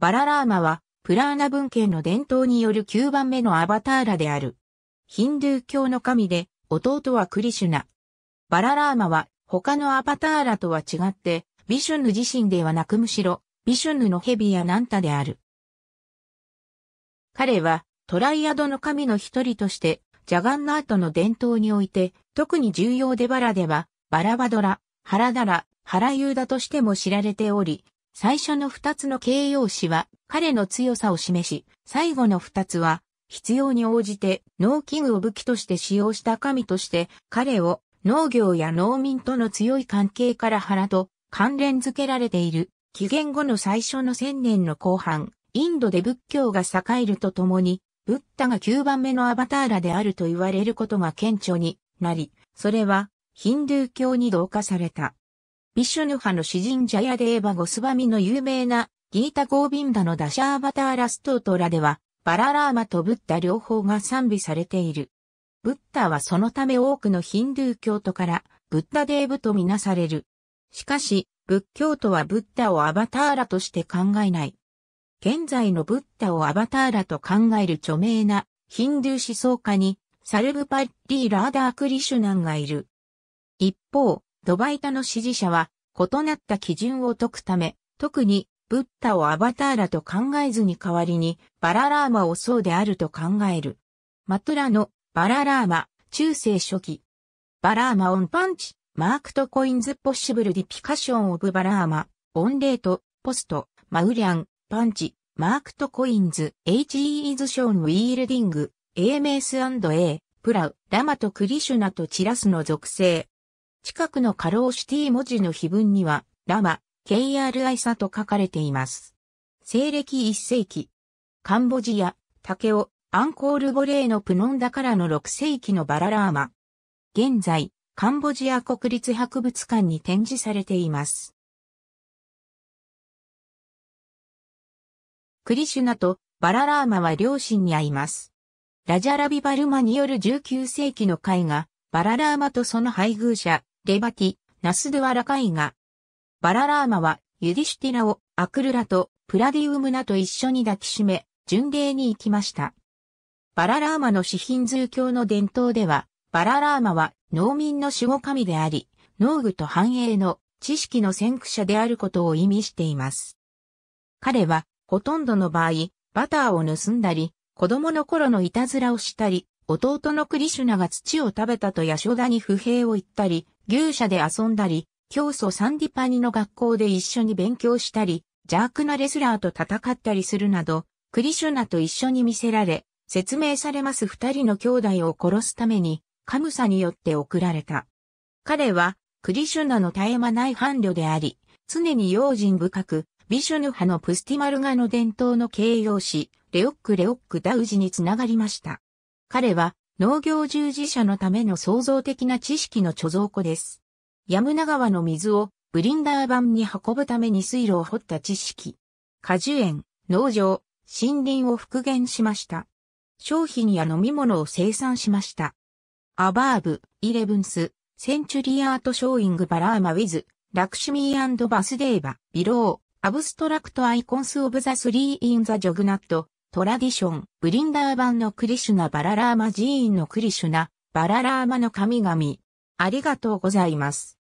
バララーマは、プラーナ文献の伝統による9番目のアバターラである。ヒンドゥー教の神で、弟はクリシュナ。バララーマは、他のアバターラとは違って、ビシュヌ自身ではなくむしろ、ビシュヌの蛇やナンタである。彼は、トライアドの神の一人として、ジャガンナートの伝統において、特に重要でバラでは、バラバドラ、ハラダラ、ハラユーダとしても知られており、最初の二つの形容詞は彼の強さを示し、最後の二つは必要に応じて農機具を武器として使用した神として彼を農業や農民との強い関係から原と関連づけられている。紀元後の最初の千年の後半、インドで仏教が栄えるとともに、ブッダが9番目のアバターラであると言われることが顕著になり、それはヒンドゥー教に同化された。ビシュヌ派の詩人ジャヤデーバ・ゴスバミの有名なギータ・ゴービンダのダシャーバター・ラストートラでは、バララーマとブッダ両方が賛美されている。ブッダはそのため多くのヒンドゥー教徒からブッダデーブとみなされる。しかし、仏教徒はブッダをアバターラとして考えない。現在のブッダをアバターラと考える著名なヒンドゥー思想家にサルブパッリー・ラーダー・クリシュナンがいる。一方、ドバイタの支持者は、異なった基準を解くため、特に、ブッダをアバターラと考えずに代わりに、バララーマをそうであると考える。マトラの、バララーマ、中世初期。バラーマオンパンチ、マークトコインズポッシブルディピカションオブバラーマ、オンレート、ポスト、マウリアン、パンチ、マークトコインズ、HE is ショ o w n w i デ l ング、AMS&A、プラウ、ラマとクリシュナとチラスの属性。近くのカローシティ文字の碑文には、ラマ、KRI サと書かれています。西暦1世紀。カンボジア、タケオ、アンコールボレーのプノンダからの6世紀のバララーマ。現在、カンボジア国立博物館に展示されています。クリシュナとバララーマは両親に会います。ラジャラビバルマによる19世紀の絵画、バララーマとその配偶者、デバティ、ナスドゥアラカイガ。バララーマはユディシュティラをアクルラとプラディウムナと一緒に抱きしめ、巡礼に行きました。バララーマのシヒンズー教の伝統では、バララーマは農民の守護神であり、農具と繁栄の知識の先駆者であることを意味しています。彼は、ほとんどの場合、バターを盗んだり、子供の頃のいたずらをしたり、弟のクリシュナが土を食べたとヤショダに不平を言ったり、牛舎で遊んだり、教祖サンディパニの学校で一緒に勉強したり、邪悪なレスラーと戦ったりするなど、クリシュナと一緒に見せられ、説明されます二人の兄弟を殺すために、カムサによって送られた。彼は、クリシュナの絶え間ない伴侶であり、常に用心深く、ビシュヌ派のプスティマルガの伝統の形容詞、レオックレオックダウジにつながりました。彼は、農業従事者のための創造的な知識の貯蔵庫です。ヤムナ川の水をブリンダー版に運ぶために水路を掘った知識。果樹園、農場、森林を復元しました。商品や飲み物を生産しました。アバーブ、イレブンス、センチュリーアートショーイングバラーマウィズ、ラクシュミーバスデーバ、ビロー、アブストラクトアイコンスオブザスリーインザジョグナット、トラディション、ブリンダー版のクリシュナ・バララーマ寺院のクリシュナ、バララーマの神々。ありがとうございます。